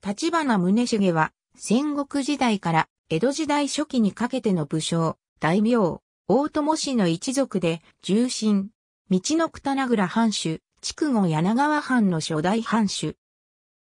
立花宗重は、戦国時代から江戸時代初期にかけての武将、大名、大友氏の一族で、重臣、道のくたなぐら藩主、筑後柳川藩の初代藩主。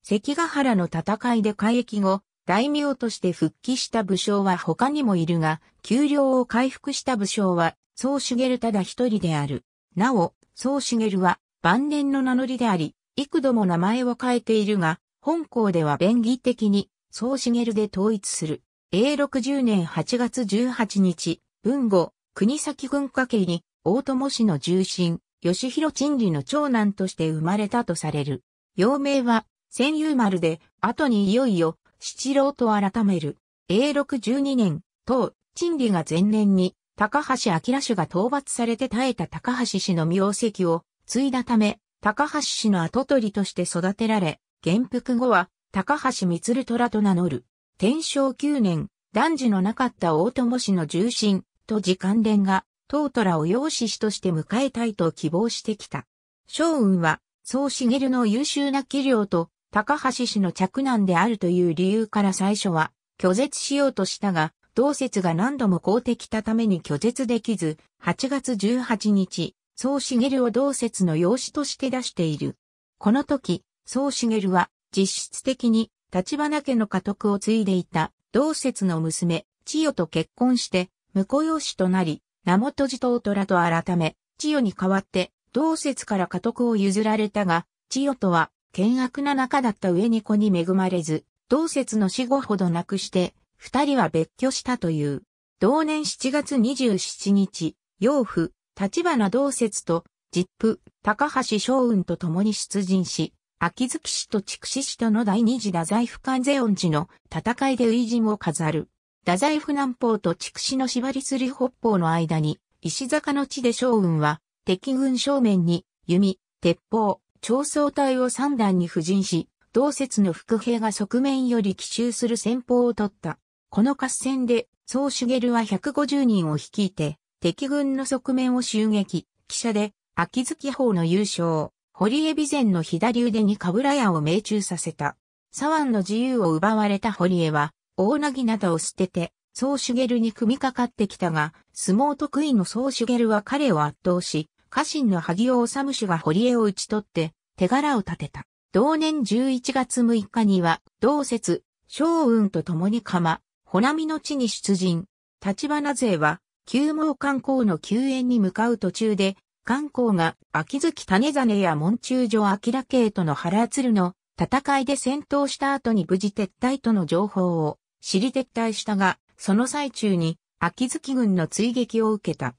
関ヶ原の戦いで改役後、大名として復帰した武将は他にもいるが、給料を回復した武将は、宗茂ただ一人である。なお、宗茂は晩年の名乗りであり、幾度も名前を変えているが、本校では便宜的に、総茂で統一する。A60 年8月18日、文後、国崎軍家系に、大友氏の重臣、吉弘陳理の長男として生まれたとされる。幼名は、千遊丸で、後にいよいよ、七郎と改める。A62 年、当、陳理が前年に、高橋明氏が討伐されて耐えた高橋氏の名跡を継いだため、高橋氏の跡取りとして育てられ、元服後は、高橋光虎と名乗る。天正9年、男児のなかった大友氏の重臣、と時間連が、唐虎を養子師として迎えたいと希望してきた。将雲は、宗茂の優秀な器量と、高橋氏の嫡男であるという理由から最初は、拒絶しようとしたが、同説が何度も公的たために拒絶できず、8月18日、宗茂を同説の養子として出している。この時、宗茂は実質的に立花家の家督を継いでいた同説の娘、千代と結婚して婿養子となり、名元寺と虎と改め、千代に代わって同説から家督を譲られたが、千代とは険悪な仲だった上に子に恵まれず、同説の死後ほど亡くして、二人は別居したという。同年7月27日、養父、立花同説と、実父、高橋昌雲と共に出陣し、秋月氏と筑紫氏との第二次太宰府関税恩寺の戦いで初人を飾る。太宰府南方と筑紫の縛りすり北方の間に、石坂の地で将軍は、敵軍正面に、弓、鉄砲、長装隊を三段に布陣し、同節の副兵が側面より奇襲する戦法を取った。この合戦で、総茂は150人を率いて、敵軍の側面を襲撃、記者で、秋月法の優勝。堀江備前の左腕にかぶら矢を命中させた。左腕の自由を奪われた堀江は、大なぎなどを捨てて、宗ルに組みかかってきたが、相撲得意の宗ルは彼を圧倒し、家臣の萩尾治氏が堀江を討ち取って、手柄を立てた。同年11月6日には、同節、将雲と共に釜、穂波の地に出陣。立花勢は、旧毛観光の救援に向かう途中で、観光が秋月種種や門中所明系との原鶴の戦いで戦闘した後に無事撤退との情報を知り撤退したが、その最中に秋月軍の追撃を受けた。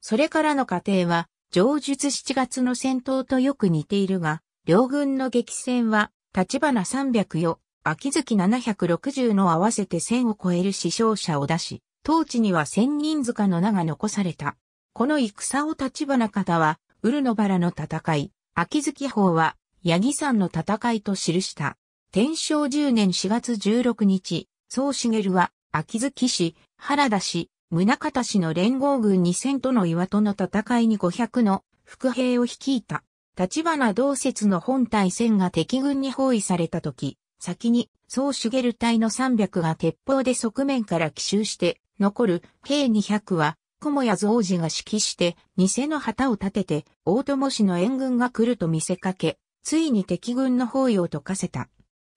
それからの過程は、上述7月の戦闘とよく似ているが、両軍の激戦は、立花304、秋月760の合わせて1000を超える死傷者を出し、当地には千人塚の名が残された。この戦を立花方は、ウルノバラの戦い、秋月法は、八木山の戦いと記した。天正10年4月16日、宗茂は、秋月市、原田市、宗方市の連合軍2000との岩戸の戦いに500の伏兵を率いた。立花同説の本体戦が敵軍に包囲された時、先に宗茂隊の300が鉄砲で側面から奇襲して、残る兵200は友康造子が指揮して、偽の旗を立てて、大友氏の援軍が来ると見せかけ、ついに敵軍の包囲を解かせた。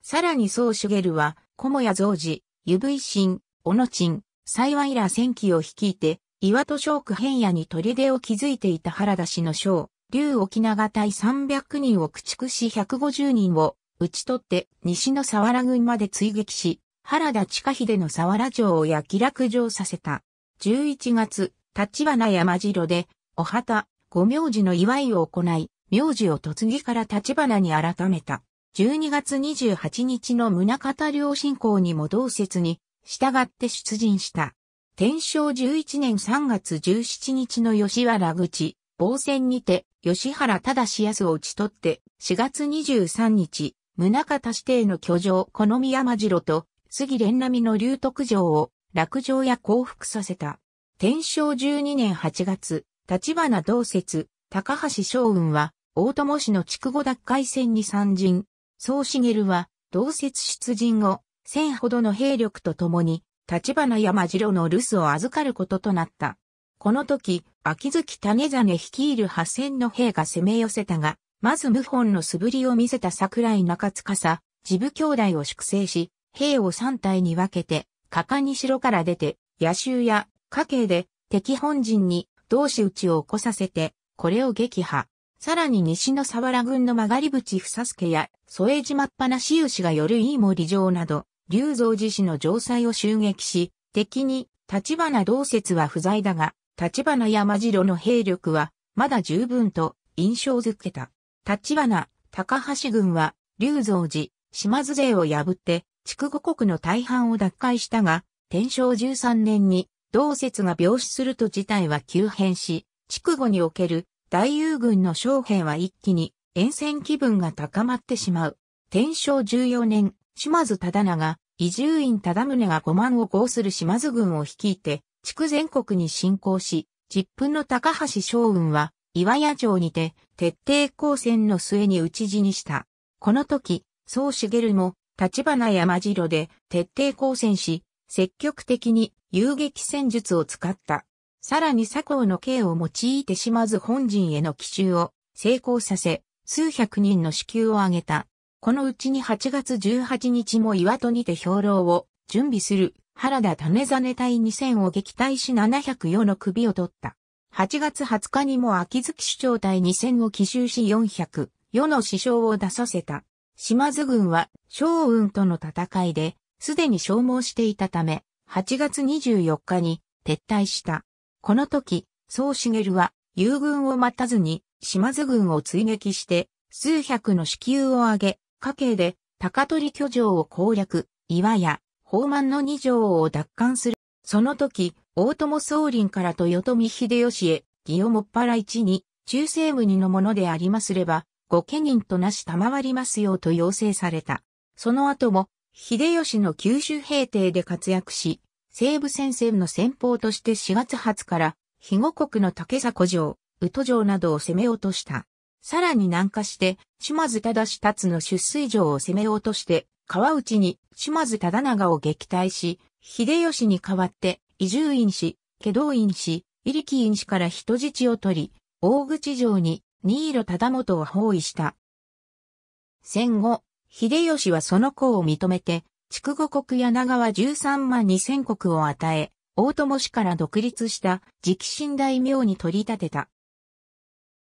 さらに宗茂は、友康王子、湯部維新、小野鎮、幸いら戦記を率いて、岩戸省区変野に砦を築いていた原田氏の将、竜沖長隊300人を駆逐し150人を打ち取って西の沢良軍まで追撃し、原田近秀の沢良城を焼き落城させた。11月、立花山城で、お旗、ご名字の祝いを行い、名字を突撃から立花に改めた。12月28日の宗方両信仰にも同説に、従って出陣した。天正11年3月17日の吉原口、防戦にて、吉原忠康を討ち取って、4月23日、宗方指定の居城、好み山城と、杉連並の龍徳城を、落城や降伏させた。天正12年8月、立花同説、高橋昌雲は、大友氏の筑後奪回戦に参陣。総茂は、同説出陣後、千ほどの兵力と共に、立花山城の留守を預かることとなった。この時、秋月種真率いる八千の兵が攻め寄せたが、まず謀反の素振りを見せた桜井中司、自部兄弟を粛清し、兵を三体に分けて、果敢に城から出て、野州や家計で敵本陣に同士打ちを起こさせて、これを撃破。さらに西の沢原軍の曲がり淵す助や、添江島っぱなし牛がよる飯森城など、龍造寺市の城塞を襲撃し、敵に、立花同説は不在だが、立花山城の兵力は、まだ十分と印象づけた。立花、高橋軍は、龍造寺、島津勢を破って、筑後国の大半を奪回したが、天正13年に、同説が病死すると事態は急変し、筑後における大友軍の将兵は一気に沿線気分が高まってしまう。天正14年、島津忠長、伊住院忠宗が5万を合する島津軍を率いて、地区全国に侵攻し、実分の高橋将軍は、岩屋城にて、徹底抗戦の末に討ち死にした。この時、宗茂も、立花山城で徹底抗戦し、積極的に遊撃戦術を使った。さらに佐藤の刑を用いて島津本陣への奇襲を成功させ、数百人の死給を挙げた。このうちに8月18日も岩戸にて兵糧を準備する原田種真隊2000を撃退し704の首を取った。8月20日にも秋月主張隊2000を奇襲し404の死傷を出させた。島津軍は将雲との戦いで、すでに消耗していたため、8月24日に撤退した。この時、宗茂は、友軍を待たずに、島津軍を追撃して、数百の支給を上げ、家計で、高取居城を攻略、岩屋、宝満の二条を奪還する。その時、大友宗林から豊臣秀吉へ、義をもっぱら一に、中西無二のものでありますれば、御家人となし賜りますようと要請された。その後も、秀吉の九州平定で活躍し、西部戦線の先鋒として4月20から、肥後国の竹迫城、宇都城などを攻め落とした。さらに南下して、島津忠達の出水城を攻め落として、川内に島津忠長を撃退し、秀吉に代わって、伊集院氏、家道院氏、入木院氏から人質を取り、大口城に新色忠元を包囲した。戦後、秀吉はその功を認めて、筑後国や長は13万2000国を与え、大友氏から独立した直進大名に取り立てた。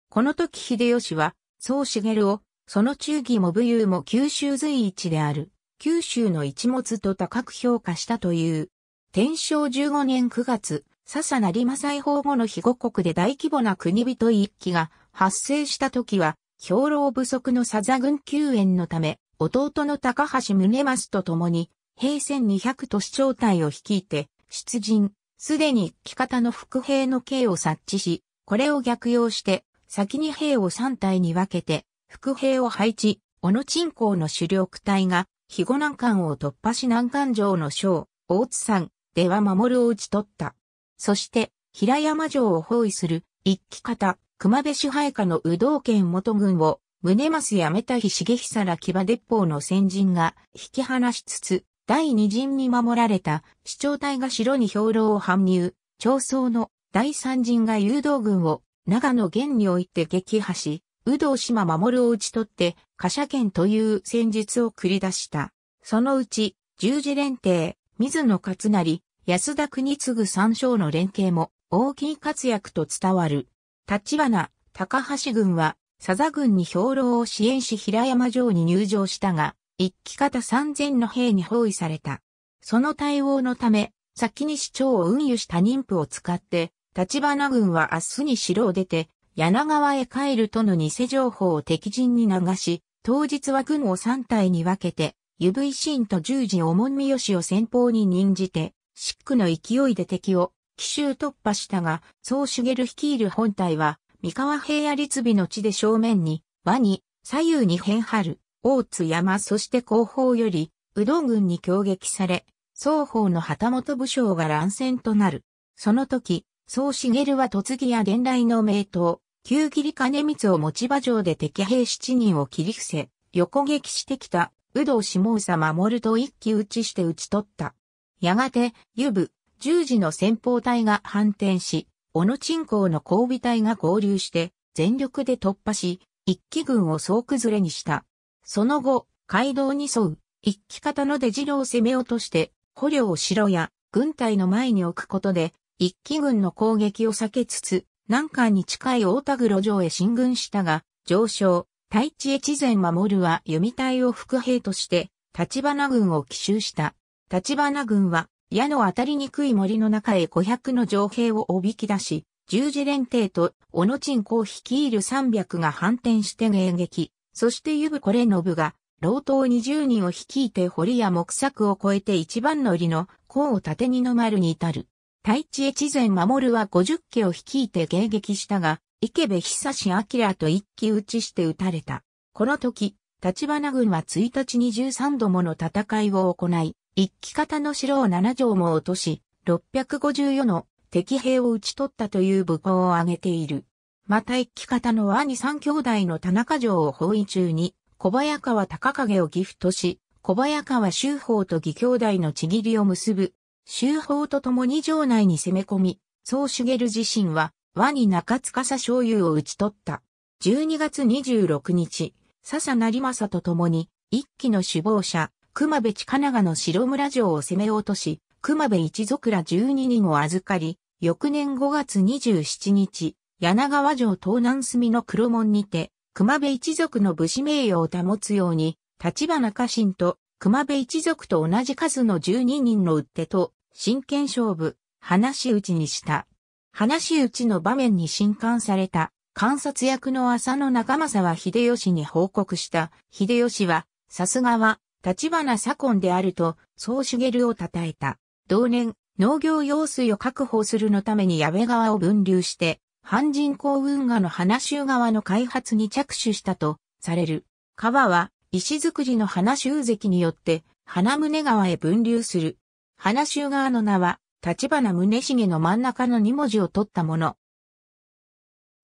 この時秀吉は、宗茂を、その忠義も武勇も九州随一である、九州の一物と高く評価したという。天正15年9月、笹成正違法後の肥後国で大規模な国人一揆が発生した時は、兵糧不足の佐々軍救援のため、弟の高橋宗益と共に、平戦200都市長隊を率いて、出陣、すでに木方の副兵の刑を察知し、これを逆用して、先に兵を3隊に分けて、副兵を配置、小野鎮港の主力隊が、肥後南関を突破し南関城の将、大津山、では守るを打ち取った。そして、平山城を包囲する、一騎方、熊部支配下の有道県元軍を、宗政やめた日重久ら騎馬鉄砲の先陣が引き離しつつ、第二陣に守られた市長隊が城に兵糧を搬入、長僧の第三陣が誘導軍を長野県において撃破し、有道島守を打ち取って、貨車県という戦術を繰り出した。そのうち、十字連艇、水野勝成、安田国次三将の連携も大きい活躍と伝わる。立花、高橋軍は、佐々軍に兵糧を支援し平山城に入城したが、一騎方三千の兵に包囲された。その対応のため、先に市長を運輸した妊婦を使って、立花軍は明日に城を出て、柳川へ帰るとの偽情報を敵陣に流し、当日は軍を三体に分けて、湯布維新と十字重みよしを先方に任じて、シックの勢いで敵を奇襲突破したが、総茂率いる本隊は、三河平野立備の地で正面に、和に、左右に変春、大津山そして後方より、宇土軍に攻撃され、双方の旗本武将が乱戦となる。その時、総茂は突木や伝来の名刀、旧切金光を持ち場上で敵兵七人を切り伏せ、横撃してきた、宇土下総守ると一騎打ちして打ち取った。やがて、湯部、十字の先方隊が反転し、小野鎮港の交尾隊が合流して、全力で突破し、一機軍を総崩れにした。その後、街道に沿う、一機型の出城を攻め落として、捕虜を城や軍隊の前に置くことで、一機軍の攻撃を避けつつ、南関に近い大田黒城へ進軍したが、上昇、太地越前守は弓隊を副兵として、立花軍を奇襲した。立花軍は、矢の当たりにくい森の中へ500の城兵をおびき出し、十字連帝と小野鎮公率いる300が反転して迎撃、そして湯部これ信が、老頭20人を率いて堀や木柵を越えて一番乗りの甲を縦にの丸に至る。太地越前守は50家を率いて迎撃したが、池部久志明と一騎打ちして撃たれた。この時、立花軍は1日に13度もの戦いを行い、一気方の城を七条も落とし、654の敵兵を討ち取ったという武功を挙げている。また一気方の兄三兄弟の田中城を包囲中に、小早川高影をギフトし、小早川周法と義兄弟のちぎりを結ぶ。周法と共に城内に攻め込み、総茂自身は、和に中司醤油を討ち取った。12月26日、笹成政と共に、一騎の首謀者、熊部地神奈川の白村城を攻め落とし、熊部一族ら12人を預かり、翌年5月27日、柳川城東南隅の黒門にて、熊部一族の武士名誉を保つように、立花家臣と熊部一族と同じ数の12人のってと、真剣勝負、話し討ちにした。話し討ちの場面に震撼された、観察役の浅野長政は秀吉に報告した。秀吉は、さすがは、立花左近であると、総茂を称えた。同年、農業用水を確保するのために矢部川を分流して、半人工運河の花州川の開発に着手したとされる。川は石造りの花州関によって花宗川へ分流する。花州川の名は立花宗茂の真ん中の2文字を取ったもの。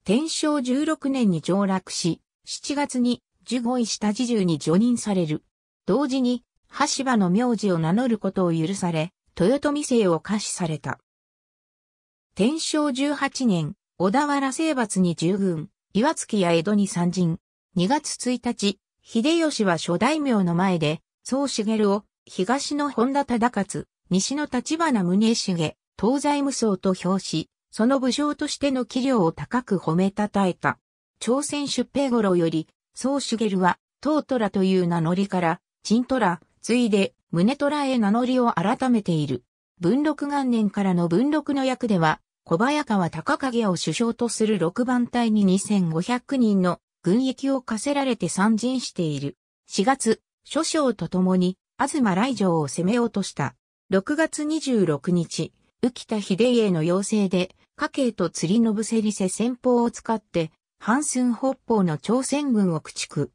天正16年に上洛し、7月に15位下地中に除任される。同時に、橋場の名字を名乗ることを許され、豊臣姓を可視された。天正18年、小田原征伐に従軍、岩月や江戸に参陣。2月1日、秀吉は諸大名の前で、宗茂を、東の本田忠勝、西の立花宗茂、東西無双と表し、その武将としての器量を高く褒めたたえた。朝鮮出兵頃より、宗茂は、唐虎という名乗りから、チントラ、ついで、宗虎へ名乗りを改めている。文禄元年からの文禄の役では、小早川隆景を首相とする6番隊に2500人の軍役を課せられて参陣している。4月、諸将と共に、東来城を攻め落とした。6月26日、浮田秀家の要請で、家計と釣りのぶせりせ戦法を使って、半寸北方の朝鮮軍を駆逐。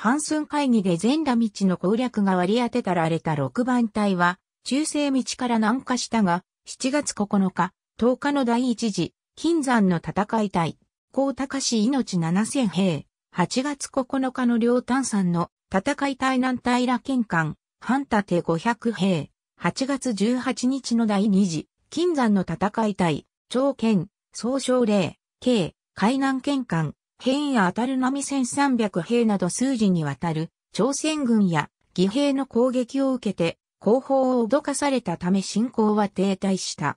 半寸会議で全羅道の攻略が割り当てたられた6番隊は、中世道から南下したが、7月9日、10日の第一次、金山の戦い隊、高高市命7000兵、8月9日の両丹山の戦い隊南平羅県間、半盾500兵、8月18日の第二次、金山の戦い隊、長県、総省令、京、海南県間、兵や当たる波1300兵など数時にわたる朝鮮軍や義兵の攻撃を受けて後方を脅かされたため進行は停滞した。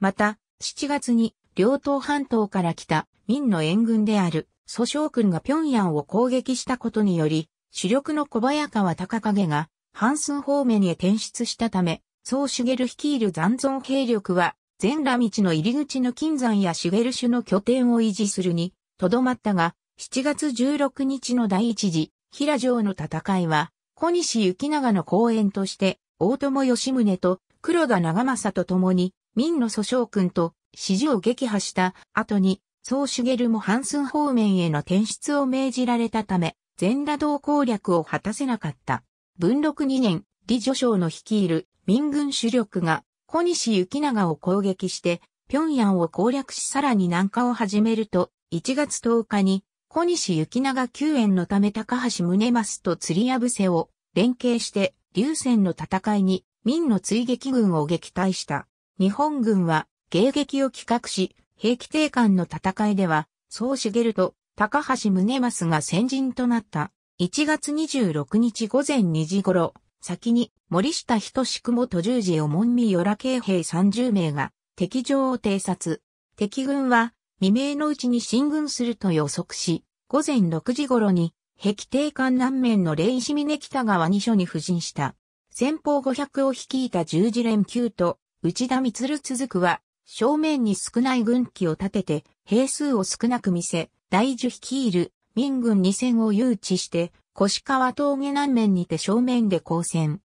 また、7月に両党半島から来た民の援軍である蘇将軍が平壌を攻撃したことにより、主力の小早川高影が半数方面へ転出したため、総茂率いる残存兵力は、全羅道の入り口の金山や茂種の拠点を維持するに、とどまったが、7月16日の第一次、平城の戦いは、小西行長の講演として、大友義宗と黒田長政と共に、民の訴訟君と支持を撃破した後に、総茂も半数方面への転出を命じられたため、全羅道攻略を果たせなかった。文禄2年、李助将の率いる民軍主力が小西行長を攻撃して、平壌を攻略しさらに南下を始めると、1月10日に小西行長救援のため高橋宗益と釣り藪せを連携して流戦の戦いに民の追撃軍を撃退した。日本軍は迎撃を企画し、兵器定官の戦いでは、総茂と高橋宗益が先陣となった。1月26日午前2時頃、先に森下仁志久本十字を門見よら慶兵30名が敵情を偵察。敵軍は未明のうちに進軍すると予測し、午前6時頃に、壁底艦南面の霊石峰北川2所に布陣した。先方500を率いた十字連休と、内田光続くは、正面に少ない軍機を立てて、兵数を少なく見せ、大樹率いる民軍2戦を誘致して、越川峠南面にて正面で交戦。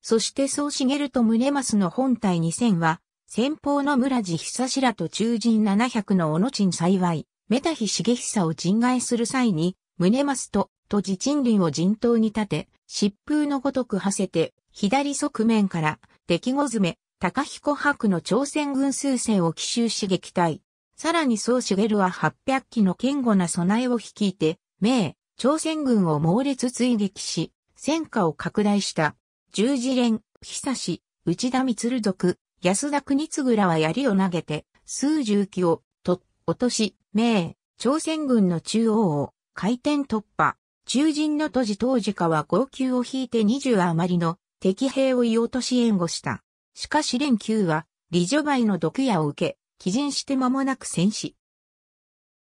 そして総茂と宗益の本体2戦は、先方の村地久志らと中陣700の小野鎮幸い、メタヒ重久を陣外する際に、マスト、と自陳林を陣頭に立て、疾風のごとく馳せて、左側面から、敵後詰め、高彦白の朝鮮軍数戦を奇襲し撃退。さらに宋茂は800機の堅固な備えを率いて、明、朝鮮軍を猛烈追撃し、戦火を拡大した。十字連、久し、内田光族、安田国次倉は槍を投げて、数十機を、と、落とし、名、朝鮮軍の中央を、回転突破。中陣の都市当時かは号泣を引いて20余りの敵兵をい落とし援護した。しかし連休は、李女梅の毒矢を受け、寄陣して間もなく戦死。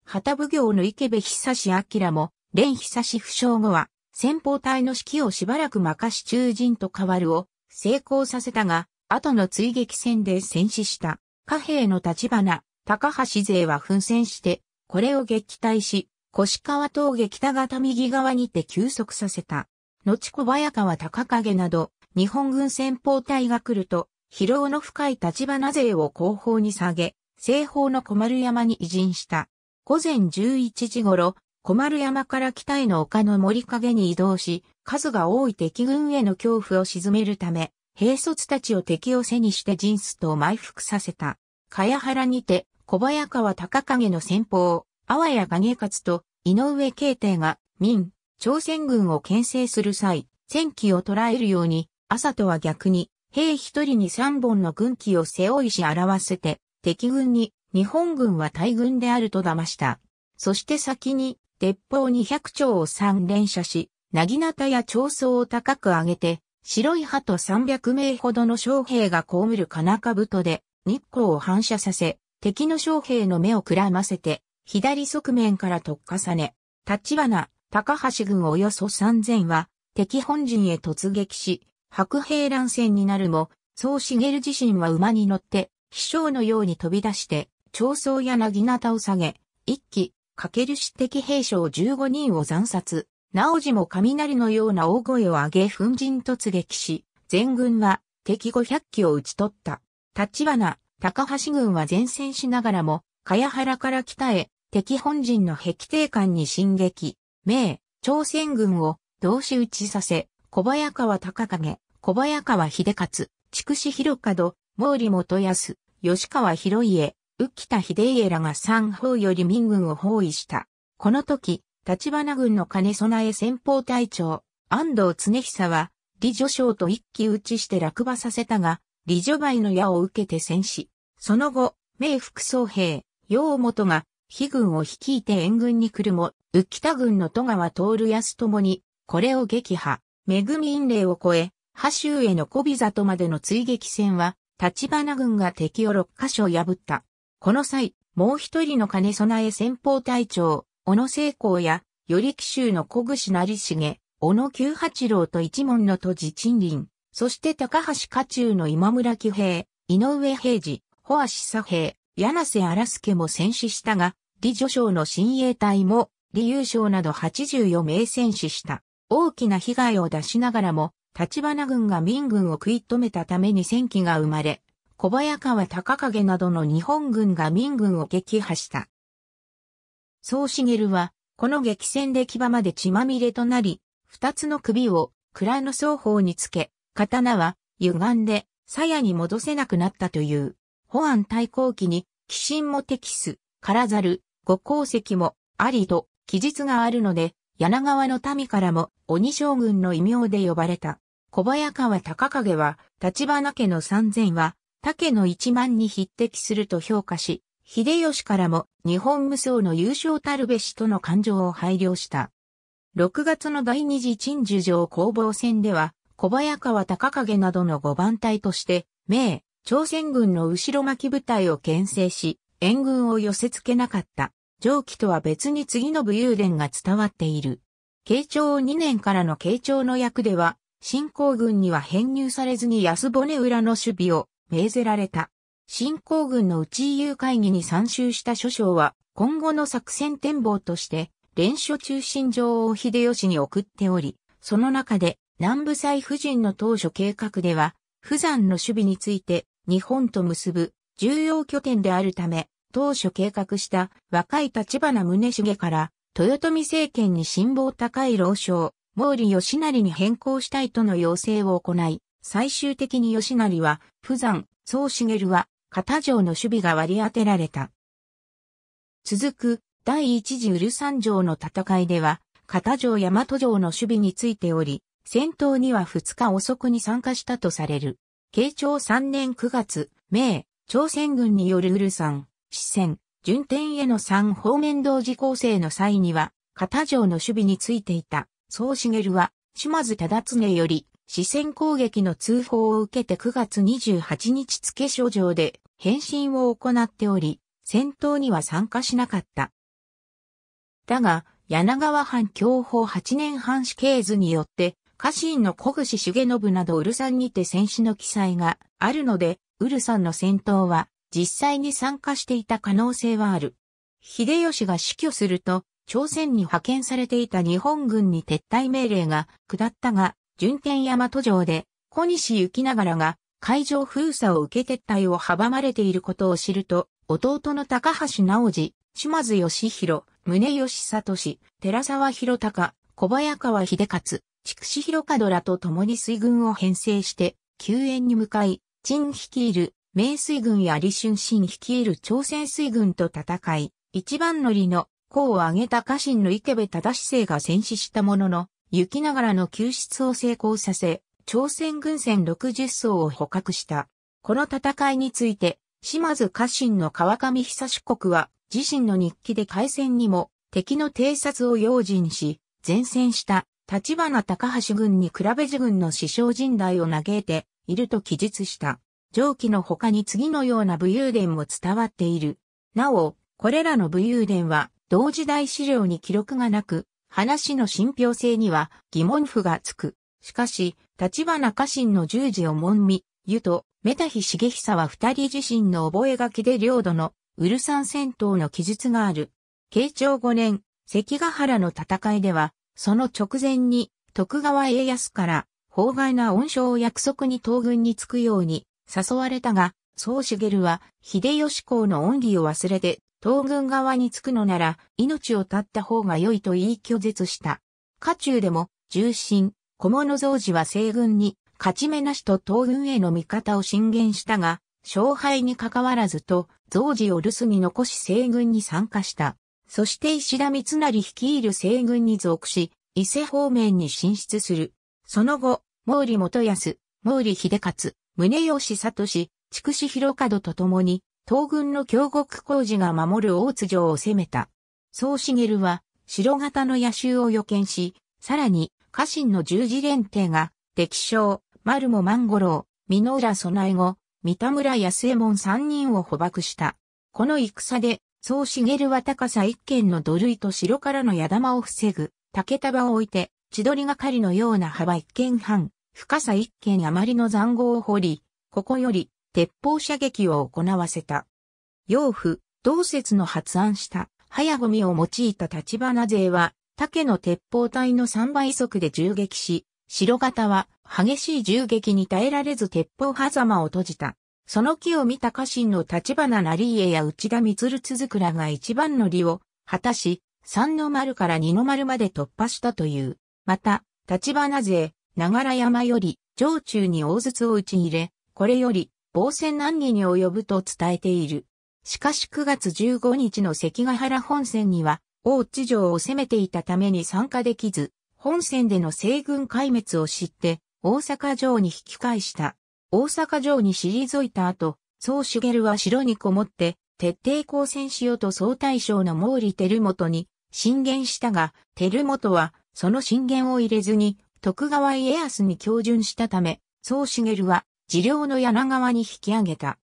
旗奉行の池部久志明も、連久志負傷後は、先方隊の指揮をしばらく任し中陣と変わるを成功させたが、後の追撃戦で戦死した、貨幣の立花、高橋勢は奮戦して、これを撃退し、越川峠北方右側にて休息させた。後小早川高影など、日本軍先方隊が来ると、疲労の深い立花勢を後方に下げ、西方の小丸山に移陣した。午前11時頃、小丸山から北への丘の森陰に移動し、数が多い敵軍への恐怖を鎮めるため、兵卒たちを敵を背にして人数と埋伏させた。茅原にて、小早川隆景の先方、あわや影勝と井上慶帝が、民、朝鮮軍を牽制する際、戦機を捉えるように、朝とは逆に、兵一人に三本の軍旗を背負いし表せて、敵軍に、日本軍は大軍であると騙した。そして先に、鉄砲二百丁を三連射し、なぎなたや長層を高く上げて、白い鳩300名ほどの将兵が被る金かぶとで日光を反射させ、敵の将兵の目をくらませて、左側面から突さね、立花、高橋軍およそ3000は、敵本陣へ突撃し、白兵乱戦になるも、総茂自身は馬に乗って、飛翔のように飛び出して、長僧やなぎなたを下げ、一騎、かけるし敵兵将15人を斬殺。直次も雷のような大声を上げ粉陣突撃し、全軍は敵500機を撃ち取った。立花、高橋軍は前線しながらも、茅原から北へ、敵本陣の壁底艦に進撃。明、朝鮮軍を同士打ちさせ、小早川高影、小早川秀勝、筑紫広門、毛利元康、吉川広家、浮田秀家らが三方より民軍を包囲した。この時、立花軍の金備え先方隊長、安藤恒久は、李女将と一騎打ちして落馬させたが、李女梅の矢を受けて戦死。その後、名副総兵、陽元が、非軍を率いて援軍に来るも、浮田軍の戸川徹康共に、これを撃破。恵み院霊を超え、波州への小ビ里までの追撃戦は、立花軍が敵を6カ所破った。この際、もう一人の金備え先方隊長、小野聖光や、より紀州の小串成重、小野九八郎と一門の都寺陳林、そして高橋家中の今村騎兵、井上平治、保足佐兵、柳瀬荒助も戦死したが、李助将の親衛隊も、李優将など84名戦死した。大きな被害を出しながらも、立花軍が民軍を食い止めたために戦機が生まれ、小早川高影などの日本軍が民軍を撃破した。総茂は、この激戦で牙まで血まみれとなり、二つの首を蔵の双方につけ、刀は歪んで鞘に戻せなくなったという。保安対抗期に、鬼神も適す、からざる、五鉱石もありと記述があるので、柳川の民からも鬼将軍の異名で呼ばれた。小早川高影は、立花家の三千は、竹の一万に匹敵すると評価し、秀吉からも日本無双の優勝たるべしとの感情を配慮した。6月の第二次陳樹城攻防戦では、小早川高影などの5番隊として、明、朝鮮軍の後ろ巻き部隊を牽制し、援軍を寄せ付けなかった。上記とは別に次の武勇伝が伝わっている。慶長2年からの慶長の役では、新興軍には編入されずに安骨裏の守備を命ぜられた。新興軍の内 EU 会議に参集した諸将は、今後の作戦展望として、連署中心上を秀吉に送っており、その中で、南部祭夫人の当初計画では、富山の守備について、日本と結ぶ重要拠点であるため、当初計画した若い立花宗茂から、豊臣政権に辛抱高い老将、毛利義成に変更したいとの要請を行い、最終的に義成は、富山、総茂は、片城の守備が割り当てられた。続く、第一次ウルン城の戦いでは、片城大和城の守備についており、戦闘には2日遅くに参加したとされる。慶長3年9月、明、朝鮮軍によるウルサン、四川、順天への3方面同時構成の際には、片城の守備についていた、総茂は、島津忠常より、四川攻撃の通報を受けて9月28日付書城で、返信を行っており、戦闘には参加しなかった。だが、柳川藩強法8年藩死刑図によって、家臣の小串重信などウルさんにて戦死の記載があるので、ウルさんの戦闘は実際に参加していた可能性はある。秀吉が死去すると、朝鮮に派遣されていた日本軍に撤退命令が下ったが、順天山都城で小西行きながらが海上封鎖を受け撤退を阻まれていることを知ると、弟の高橋直次、島津義弘、宗義氏、寺沢広隆、小早川秀勝、筑紫広門らと共に水軍を編成して、救援に向かい、陳率いる、明水軍や李春新率いる朝鮮水軍と戦い、一番乗りの、功を挙げた家臣の池部忠政が戦死したものの、雪ながらの救出を成功させ、朝鮮軍船60艘を捕獲した。この戦いについて、島津家臣の川上久志国は、自身の日記で海戦にも、敵の偵察を用心し、前線した立花高橋軍に比べ自軍の死傷人代を嘆いていると記述した。上記の他に次のような武勇伝も伝わっている。なお、これらの武勇伝は同時代資料に記録がなく、話の信憑性には疑問符がつく。しかし、立花家臣の十字を門見、湯と、メタヒ重久は二人自身の覚書で領土の、ウルサン戦闘の記述がある。慶長五年、関ヶ原の戦いでは、その直前に、徳川家康から、法外な恩賞を約束に東軍に着くように、誘われたが、宗茂は、秀吉公の恩義を忘れて、東軍側に着くのなら、命を絶った方が良いと言い拒絶した。家中でも、重臣、小物造事は西軍に、勝ち目なしと東軍への味方を進言したが、勝敗に関わらずと、造事を留守に残し西軍に参加した。そして石田三成率いる西軍に属し、伊勢方面に進出する。その後、毛利元康、毛利秀勝、宗吉聡、筑紫広門と共に、東軍の京国工事が守る大津城を攻めた。総茂は、白型の野襲を予見し、さらに、家臣の十字連帝が、敵将、丸も万五郎、美浦備え後、三田村安右衛門三人を捕獲した。この戦で、総茂は高さ一軒の土塁と城からの矢玉を防ぐ、竹束を置いて、千鳥がかりのような幅一軒半、深さ一軒余りの残壕を掘り、ここより、鉄砲射撃を行わせた。養父、同説の発案した、早ゴミを用いた立花勢は、竹の鉄砲隊の3倍速で銃撃し、白型は激しい銃撃に耐えられず鉄砲狭間を閉じた。その木を見た家臣の立花成家や内田光続くらが一番乗りを果たし、三の丸から二の丸まで突破したという。また、立花勢、長良山より、城中に大筒を打ち入れ、これより、防戦難儀に及ぶと伝えている。しかし9月15日の関ヶ原本線には、大地城を攻めていたために参加できず、本戦での西軍壊滅を知って、大阪城に引き返した。大阪城に退いた後、宗茂は城にこもって、徹底抗戦しようと総大将の毛利輝元に進言したが、輝元はその進言を入れずに徳川家康に教準したため、宗茂は治療の柳川に引き上げた。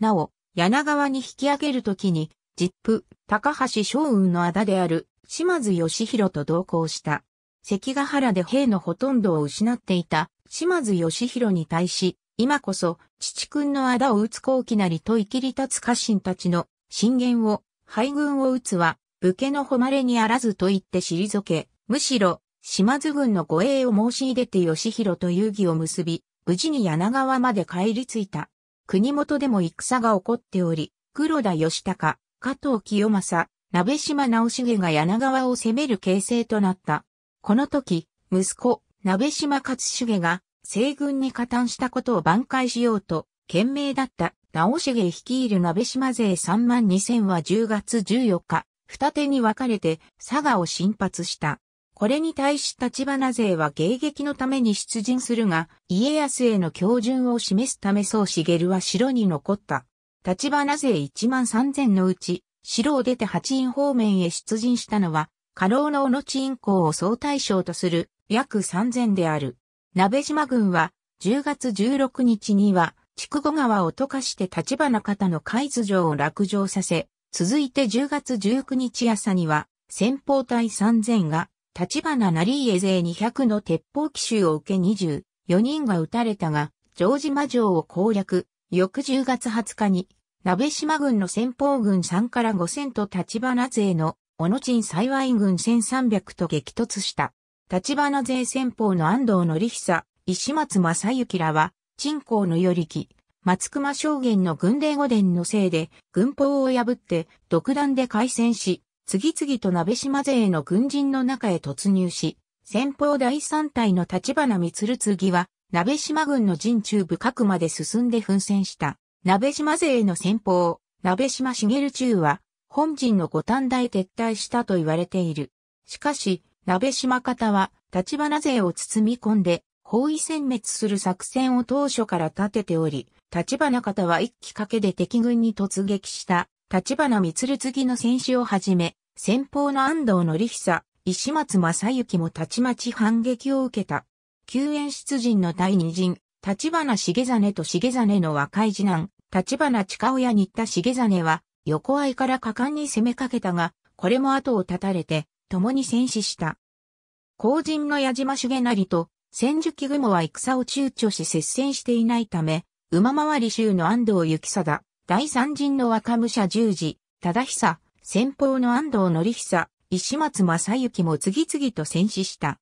なお、柳川に引き上げるときにジップ、高橋昌雲の仇である島津義弘と同行した。関ヶ原で兵のほとんどを失っていた島津義弘に対し、今こそ、父君の仇を打つ高貴なりと生きり立つ家臣たちの進言を、敗軍を打つは、武家の誉れにあらずと言って退け、むしろ、島津軍の護衛を申し入れて義弘と遊戯を結び、無事に柳川まで帰り着いた。国元でも戦が起こっており、黒田義高、加藤清正、鍋島直重が柳川を攻める形勢となった。この時、息子、鍋島勝重が西軍に加担したことを挽回しようと、懸命だった直重率いる鍋島勢3万2000は10月14日、二手に分かれて佐賀を進発した。これに対し立花勢は迎撃のために出陣するが、家康への標準を示すため宗茂は城に残った。立花勢1万3000のうち、城を出て八院方面へ出陣したのは、過労のの地院校を総対象とする約3000である。鍋島軍は、10月16日には、筑後川を溶かして立花方の海津城を落城させ、続いて10月19日朝には、先方隊3000が、立花成家勢200の鉄砲奇襲を受け24人が撃たれたが、城島城を攻略、翌10月20日に、鍋島軍の先方軍3から5000と立花勢の、小野鎮幸い軍1300と激突した。立花勢先方の安藤則久、石松正幸らは、鎮江の与力、松熊将軍の軍令御殿のせいで、軍法を破って、独断で開戦し、次々と鍋島勢の軍人の中へ突入し、先方第三隊の立花光次は、鍋島軍の陣中部各まで進んで奮戦した、鍋島勢の先方、鍋島茂中は、本陣の五反大撤退したと言われている。しかし、鍋島方は、立花勢を包み込んで、包囲殲滅する作戦を当初から立てており、立花方は一気かけで敵軍に突撃した、立花光次の戦士をはじめ、先方の安藤則久、石松正幸もたちまち反撃を受けた。救援出陣の第二陣、立花重真と重真の若い次男、立花近親に行った重真は、横合いから果敢に攻めかけたが、これも後を絶たれて、共に戦死した。後陣の矢島重成と、千住木雲は戦を躊躇し接戦していないため、馬回り衆の安藤幸貞、第三陣の若武者十字、忠久、先方の安藤則久、石松正幸も次々と戦死した。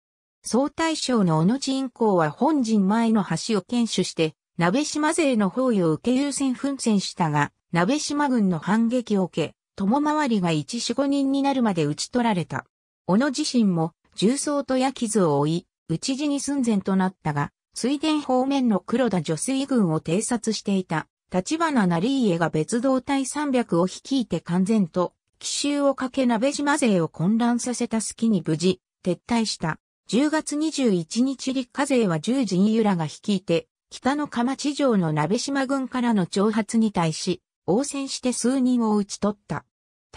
総大将の小野人公は本陣前の橋を堅守して、鍋島勢の包囲を受け優先奮戦したが、鍋島軍の反撃を受け、共回りが一四五人になるまで討ち取られた。小野自身も重装と矢傷を負い、討ち死に寸前となったが、水田方面の黒田女水軍を偵察していた、立花成家が別動隊300を率いて完全と、奇襲をかけ鍋島勢を混乱させた隙に無事、撤退した。10月21日立課税は十人由良が率いて、北の鎌地城の鍋島軍からの挑発に対し、応戦して数人を討ち取った。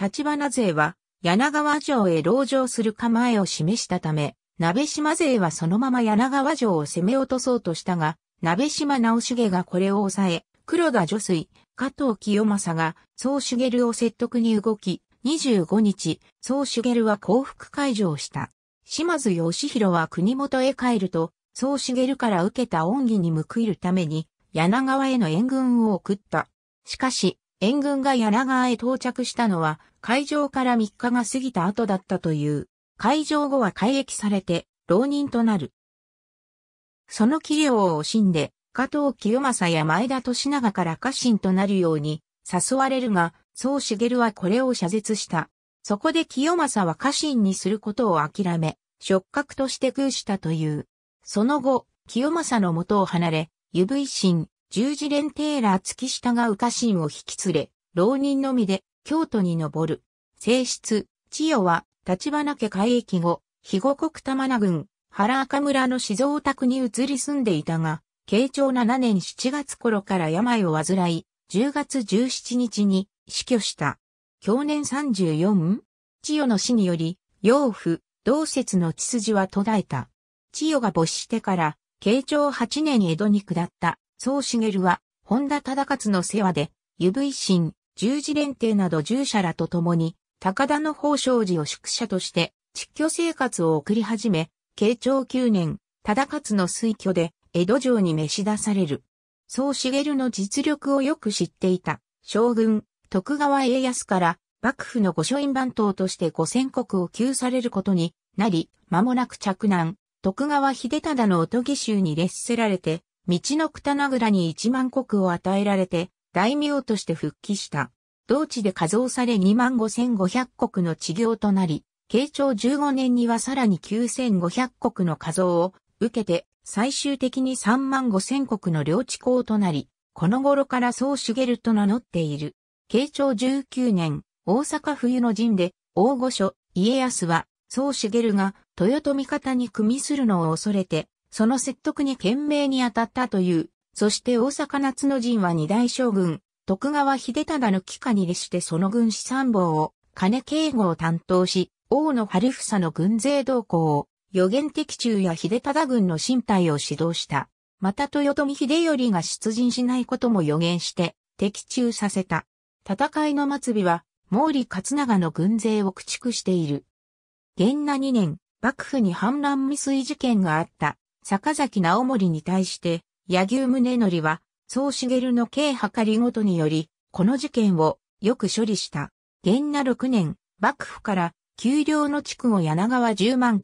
立花勢は、柳川城へ籠城する構えを示したため、鍋島勢はそのまま柳川城を攻め落とそうとしたが、鍋島直茂がこれを抑え、黒田助水、加藤清正が、総茂を説得に動き、25日、総茂は降伏解除をした。島津義弘は国元へ帰ると、宗茂から受けた恩義に報いるために、柳川への援軍を送った。しかし、援軍が柳川へ到着したのは、会場から3日が過ぎた後だったという。会場後は改役されて、浪人となる。その器量を惜しんで、加藤清正や前田利長から家臣となるように誘われるが、宗茂はこれを謝絶した。そこで清正は家臣にすることを諦め、触覚として空したという。その後、清正の元を離れ、湯部維新、十字連テーラー月下が浮か神を引き連れ、浪人のみで京都に登る。正室、千代は、立花家海域後、肥後国玉名郡、原赤村の静岡宅に移り住んでいたが、慶長7年7月頃から病を患い、10月17日に死去した。去年 34? 千代の死により、養父、同説の血筋は途絶えた。千代が没してから、慶長八年江戸に下った、宗茂は、本田忠勝の世話で、湯部維新、十字連帝など従者らと共に、高田の宝生寺を宿舎として、実居生活を送り始め、慶長九年、忠勝の推挙で、江戸城に召し出される。宗茂の実力をよく知っていた、将軍、徳川家康から、幕府の御書院番頭として五千国を給されることになり、間もなく着難、徳川秀忠のおとぎ衆に列せられて、道のな名倉に一万国を与えられて、大名として復帰した。同地で加増され二万五千五百国の治業となり、慶長十五年にはさらに九千五百国の増を受けて、最終的に三万五千国の領地公となり、この頃から総主ゲルと名乗っている。慶長十九年、大阪冬の陣で、大御所、家康は、宗茂が、豊臣方に組みするのを恐れて、その説得に懸命に当たったという、そして大阪夏の陣は二大将軍、徳川秀忠の帰化に列してその軍師参謀を、金敬吾を担当し、王の春房の軍勢動向を、予言的中や秀忠軍の身体を指導した。また豊臣秀頼が出陣しないことも予言して、的中させた。戦いの末尾は、毛利勝長の軍勢を駆逐している。元那2年、幕府に反乱未遂事件があった坂崎直盛に対して、柳生宗則は、宗茂の刑計りごとにより、この事件をよく処理した。元那6年、幕府から丘陵の地区を柳川10万9200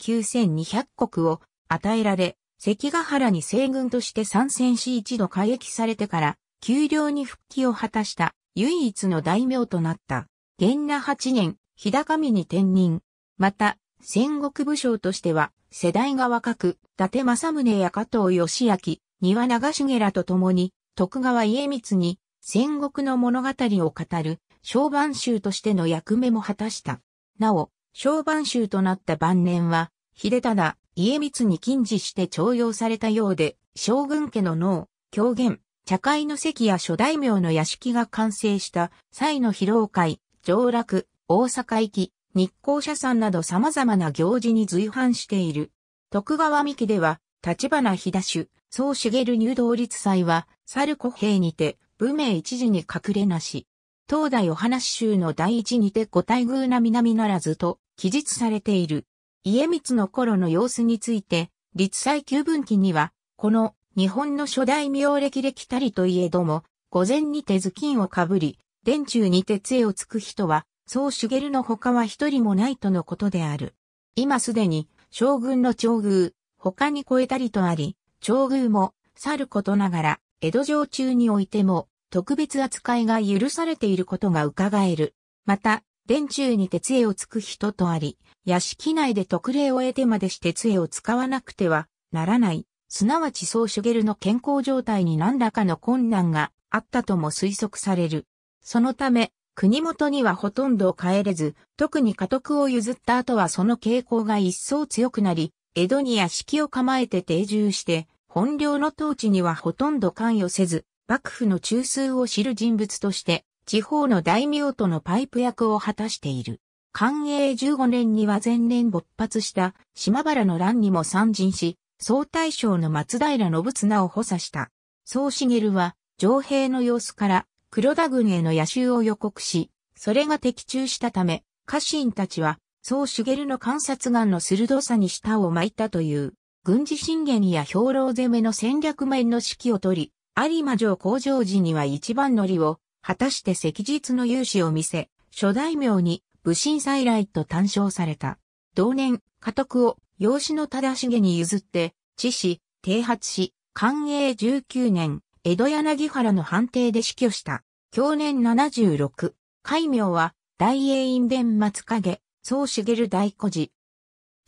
石を与えられ、関ヶ原に西軍として参戦し一度改役されてから、丘陵に復帰を果たした唯一の大名となった。元那八年、日高見に転任。また、戦国武将としては、世代が若く、伊達政宗や加藤義明、庭長重らと共に、徳川家光に、戦国の物語を語る、小番衆としての役目も果たした。なお、小番衆となった晩年は、秀忠、家光に禁止して徴用されたようで、将軍家の脳、狂言、茶会の席や諸大名の屋敷が完成した際の披露会、上洛、大阪行き、日光社参など様々な行事に随伴している。徳川三木では、立花飛田主、総茂入道立祭は、猿古兵にて、武名一時に隠れなし。東大お話集の第一にて五大宮な南ならずと、記述されている。家光の頃の様子について、立祭旧分記には、この日本の初代妙暦歴たりといえども、午前に手頭巾をかぶり、殿中に鉄絵をつく人は、そう茂の他は一人もないとのことである。今すでに、将軍の長宮、他に超えたりとあり、長宮も、去ることながら、江戸城中においても、特別扱いが許されていることが伺える。また、殿中に鉄絵をつく人とあり、屋敷内で特例を得てまでして鉄絵を使わなくてはならない。すなわち総主ゲルの健康状態に何らかの困難があったとも推測される。そのため、国元にはほとんど帰れず、特に家督を譲った後はその傾向が一層強くなり、江戸に屋敷を構えて定住して、本領の統治にはほとんど関与せず、幕府の中枢を知る人物として、地方の大名とのパイプ役を果たしている。寛永15年には前年勃発した島原の乱にも参陣し、総大将の松平信綱を補佐した。総茂は、上兵の様子から、黒田軍への野襲を予告し、それが的中したため、家臣たちは、総茂の観察眼の鋭さに舌を巻いたという、軍事進言や兵糧攻めの戦略面の指揮を取り、有馬城工場時には一番乗りを、果たして赤日の勇士を見せ、諸大名に武神再来と単勝された。同年、家督を養子の忠重に譲って、知事、停発し、寛永19年、江戸柳原の判定で死去した。享年76。戒名は、大英院弁松影、宗茂大孤児。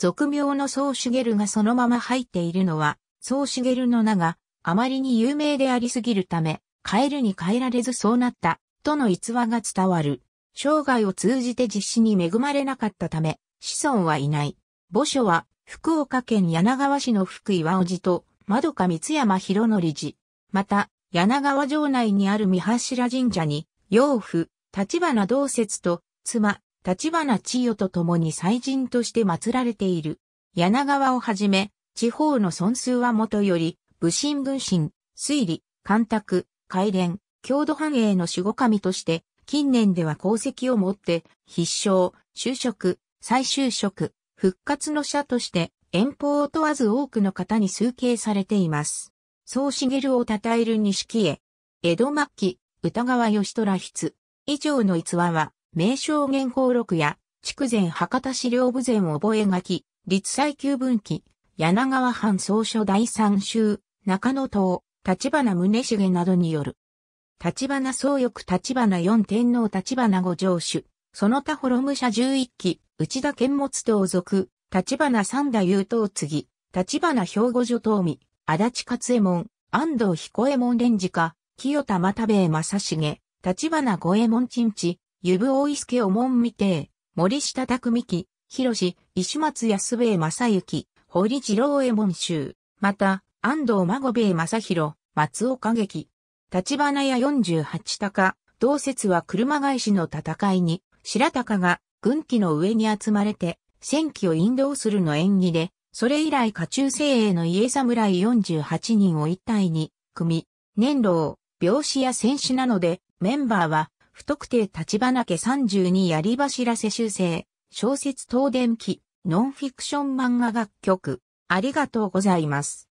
俗名の宗茂がそのまま入っているのは、宗茂の名があまりに有名でありすぎるため、変えるに変えられずそうなった、との逸話が伝わる。生涯を通じて実施に恵まれなかったため、子孫はいない。墓所は、福岡県柳川市の福岩お寺と、窓か三山広則寺。また、柳川城内にある三柱神社に、養父、立花道節と、妻、立花千代と共に祭神として祀られている。柳川をはじめ、地方の尊数はもとより、武神分神、推理、干拓、改連、郷土繁栄の守護神として、近年では功績をもって、必勝、就職、再就職、復活の者として、遠方を問わず多くの方に崇敬されています。総茂を称える錦絵。江戸末期、歌川義虎筆。以上の逸話は、名称原稿録や、筑前博多資料部前覚書、立祭旧分記、柳川藩総書第三集、中野党、立花宗茂などによる。立花総翼立花四天皇立花五城主、その他滅武者十一期、内田剣物党族、立花三田優等次、立花兵庫女等美、足立勝右衛門、安藤彦右衛門連次家、清田又兵衛正重、立花五右衛門陳地、湯部大助お門未定、森下拓美紀、広石松安兵衛正幸、堀次郎右衛門衆、また、安藤孫兵衛正宏、松岡劇、立花屋十八鷹、同説は車返しの戦いに、白鷹が軍旗の上に集まれて、戦旗を引導するの演技で、それ以来家中生への家侍48人を一体に組み、年老、病死や戦死なので、メンバーは、不特定立花家32やり柱世襲制、小説東電記、ノンフィクション漫画楽曲、ありがとうございます。